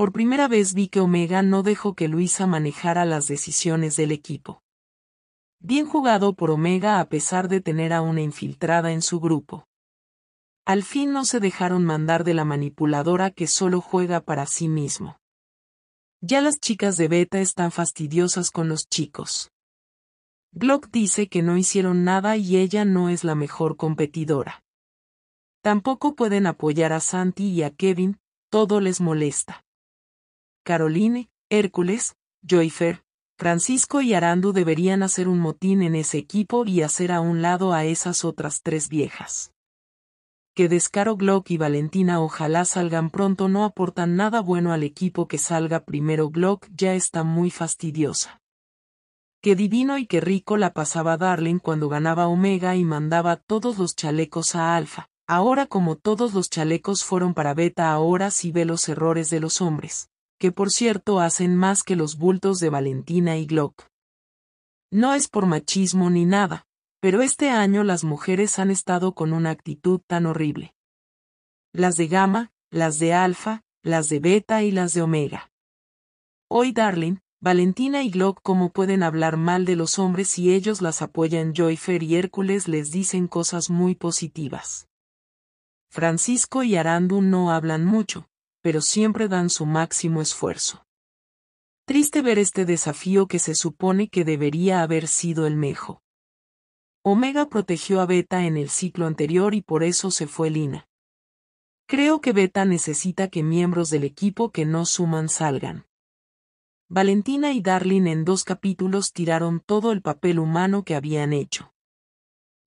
Por primera vez vi que Omega no dejó que Luisa manejara las decisiones del equipo. Bien jugado por Omega a pesar de tener a una infiltrada en su grupo. Al fin no se dejaron mandar de la manipuladora que solo juega para sí mismo. Ya las chicas de beta están fastidiosas con los chicos. Glock dice que no hicieron nada y ella no es la mejor competidora. Tampoco pueden apoyar a Santi y a Kevin, todo les molesta. Caroline, Hércules, Joyfer, Francisco y Arandu deberían hacer un motín en ese equipo y hacer a un lado a esas otras tres viejas. Que Descaro Glock y Valentina ojalá salgan pronto no aportan nada bueno al equipo que salga primero Glock ya está muy fastidiosa. Que divino y que rico la pasaba Darling cuando ganaba Omega y mandaba todos los chalecos a Alfa. Ahora como todos los chalecos fueron para Beta ahora sí ve los errores de los hombres que por cierto hacen más que los bultos de Valentina y Glock. No es por machismo ni nada, pero este año las mujeres han estado con una actitud tan horrible. Las de gamma, las de alfa, las de beta y las de omega. Hoy, darling, Valentina y Glock cómo pueden hablar mal de los hombres si ellos las apoyan Joyfer y Hércules les dicen cosas muy positivas. Francisco y Arandu no hablan mucho, pero siempre dan su máximo esfuerzo. Triste ver este desafío que se supone que debería haber sido el mejor. Omega protegió a Beta en el ciclo anterior y por eso se fue Lina. Creo que Beta necesita que miembros del equipo que no suman salgan. Valentina y Darlin en dos capítulos tiraron todo el papel humano que habían hecho.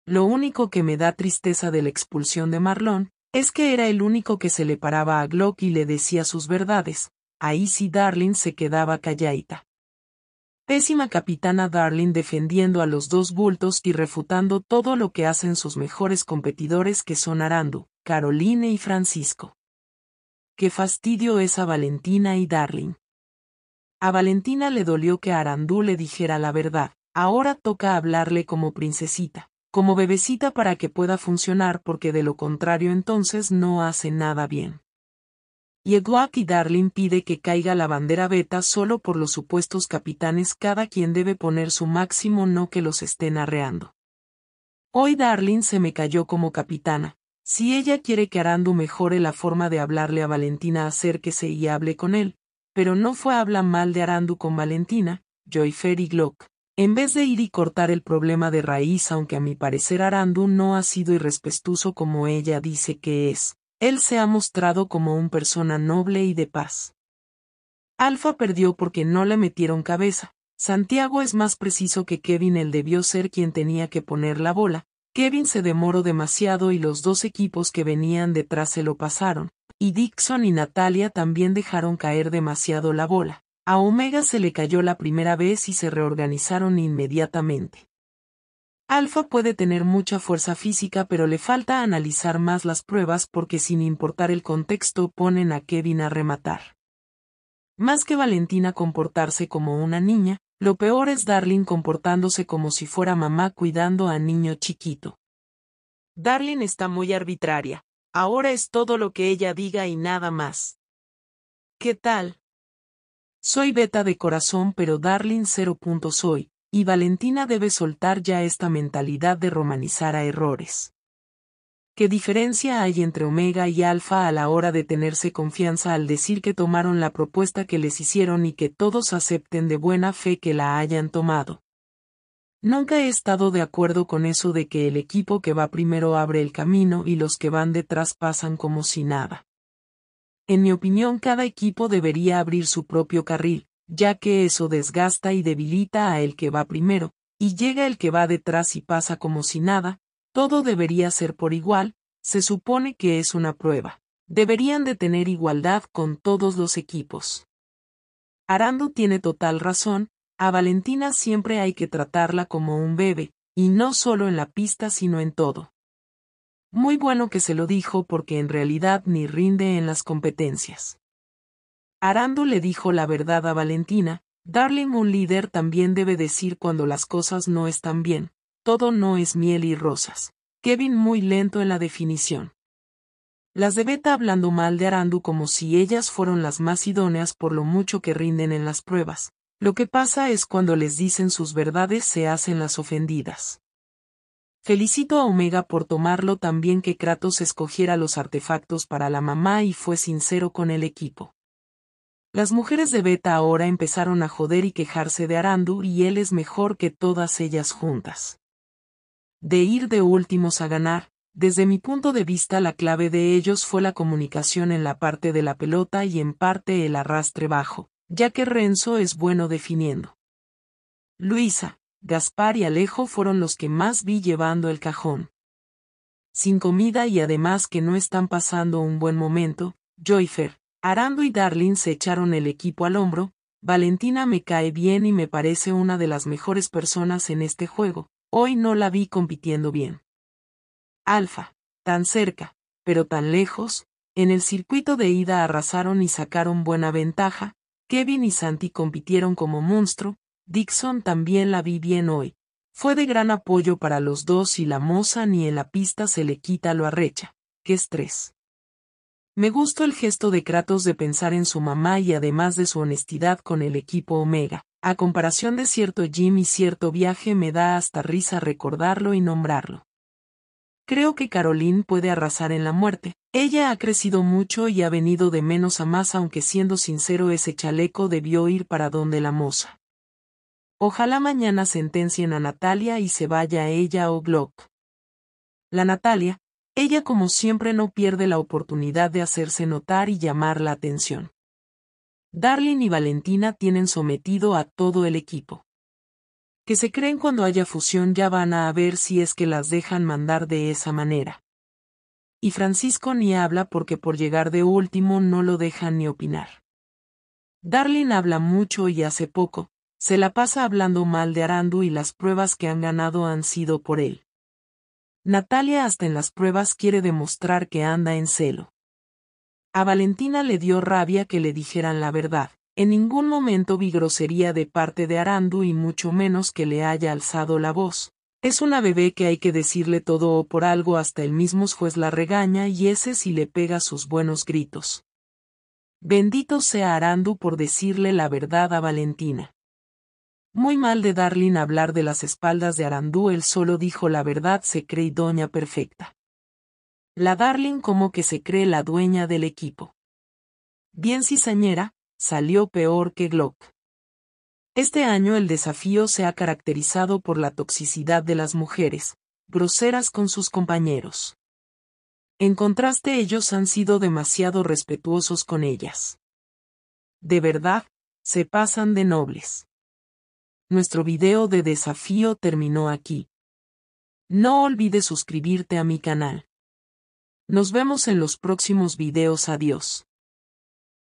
Lo único que me da tristeza de la expulsión de Marlon es que era el único que se le paraba a Glock y le decía sus verdades. Ahí sí Darling se quedaba callaita. Pésima capitana Darling defendiendo a los dos bultos y refutando todo lo que hacen sus mejores competidores que son Arandu, Caroline y Francisco. Qué fastidio es a Valentina y Darling. A Valentina le dolió que Arandú le dijera la verdad, ahora toca hablarle como princesita como bebecita para que pueda funcionar porque de lo contrario entonces no hace nada bien. Yeguak y Darling pide que caiga la bandera beta solo por los supuestos capitanes cada quien debe poner su máximo no que los estén arreando. Hoy Darling se me cayó como capitana. Si ella quiere que Arandu mejore la forma de hablarle a Valentina acérquese y hable con él, pero no fue habla mal de Arandu con Valentina, Joyfer y Glock. En vez de ir y cortar el problema de raíz, aunque a mi parecer Arandu no ha sido irrespetuoso como ella dice que es, él se ha mostrado como un persona noble y de paz. Alfa perdió porque no le metieron cabeza. Santiago es más preciso que Kevin, él debió ser quien tenía que poner la bola. Kevin se demoró demasiado y los dos equipos que venían detrás se lo pasaron, y Dixon y Natalia también dejaron caer demasiado la bola. A Omega se le cayó la primera vez y se reorganizaron inmediatamente. Alfa puede tener mucha fuerza física pero le falta analizar más las pruebas porque sin importar el contexto ponen a Kevin a rematar. Más que Valentina comportarse como una niña, lo peor es Darling comportándose como si fuera mamá cuidando a niño chiquito. Darling está muy arbitraria. Ahora es todo lo que ella diga y nada más. ¿Qué tal? Soy beta de corazón pero darling cero puntos soy, y Valentina debe soltar ya esta mentalidad de romanizar a errores. ¿Qué diferencia hay entre Omega y Alfa a la hora de tenerse confianza al decir que tomaron la propuesta que les hicieron y que todos acepten de buena fe que la hayan tomado? Nunca he estado de acuerdo con eso de que el equipo que va primero abre el camino y los que van detrás pasan como si nada. En mi opinión cada equipo debería abrir su propio carril, ya que eso desgasta y debilita a el que va primero, y llega el que va detrás y pasa como si nada, todo debería ser por igual, se supone que es una prueba. Deberían de tener igualdad con todos los equipos. Arando tiene total razón, a Valentina siempre hay que tratarla como un bebé, y no solo en la pista sino en todo. Muy bueno que se lo dijo porque en realidad ni rinde en las competencias. Arando le dijo la verdad a Valentina, Darling un líder también debe decir cuando las cosas no están bien, todo no es miel y rosas. Kevin muy lento en la definición. Las de Beta hablando mal de Arandu como si ellas fueron las más idóneas por lo mucho que rinden en las pruebas. Lo que pasa es cuando les dicen sus verdades se hacen las ofendidas. Felicito a Omega por tomarlo tan bien que Kratos escogiera los artefactos para la mamá y fue sincero con el equipo. Las mujeres de Beta ahora empezaron a joder y quejarse de Arandu y él es mejor que todas ellas juntas. De ir de últimos a ganar, desde mi punto de vista la clave de ellos fue la comunicación en la parte de la pelota y en parte el arrastre bajo, ya que Renzo es bueno definiendo. Luisa, Gaspar y Alejo fueron los que más vi llevando el cajón. Sin comida y además que no están pasando un buen momento, Joyfer, Arando y Darling se echaron el equipo al hombro, Valentina me cae bien y me parece una de las mejores personas en este juego, hoy no la vi compitiendo bien. Alfa, tan cerca, pero tan lejos, en el circuito de ida arrasaron y sacaron buena ventaja, Kevin y Santi compitieron como monstruo, Dixon también la vi bien hoy. Fue de gran apoyo para los dos y la moza ni en la pista se le quita lo arrecha. ¡Qué estrés! Me gustó el gesto de Kratos de pensar en su mamá y además de su honestidad con el equipo Omega. A comparación de cierto Jim y cierto viaje me da hasta risa recordarlo y nombrarlo. Creo que Caroline puede arrasar en la muerte. Ella ha crecido mucho y ha venido de menos a más aunque siendo sincero ese chaleco debió ir para donde la moza. Ojalá mañana sentencien a Natalia y se vaya ella o Glock. La Natalia, ella como siempre no pierde la oportunidad de hacerse notar y llamar la atención. Darlin y Valentina tienen sometido a todo el equipo. Que se creen cuando haya fusión ya van a ver si es que las dejan mandar de esa manera. Y Francisco ni habla porque por llegar de último no lo dejan ni opinar. Darlin habla mucho y hace poco, se la pasa hablando mal de Arandu y las pruebas que han ganado han sido por él. Natalia hasta en las pruebas quiere demostrar que anda en celo. A Valentina le dio rabia que le dijeran la verdad. En ningún momento vi grosería de parte de Arandu y mucho menos que le haya alzado la voz. Es una bebé que hay que decirle todo o por algo hasta el mismo juez la regaña y ese sí le pega sus buenos gritos. Bendito sea Arandu por decirle la verdad a Valentina. Muy mal de Darling hablar de las espaldas de Arandú, él solo dijo la verdad, se cree doña perfecta. La Darling como que se cree la dueña del equipo. Bien cizañera, salió peor que Glock. Este año el desafío se ha caracterizado por la toxicidad de las mujeres, groseras con sus compañeros. En contraste ellos han sido demasiado respetuosos con ellas. De verdad, se pasan de nobles nuestro video de desafío terminó aquí. No olvides suscribirte a mi canal. Nos vemos en los próximos videos, adiós.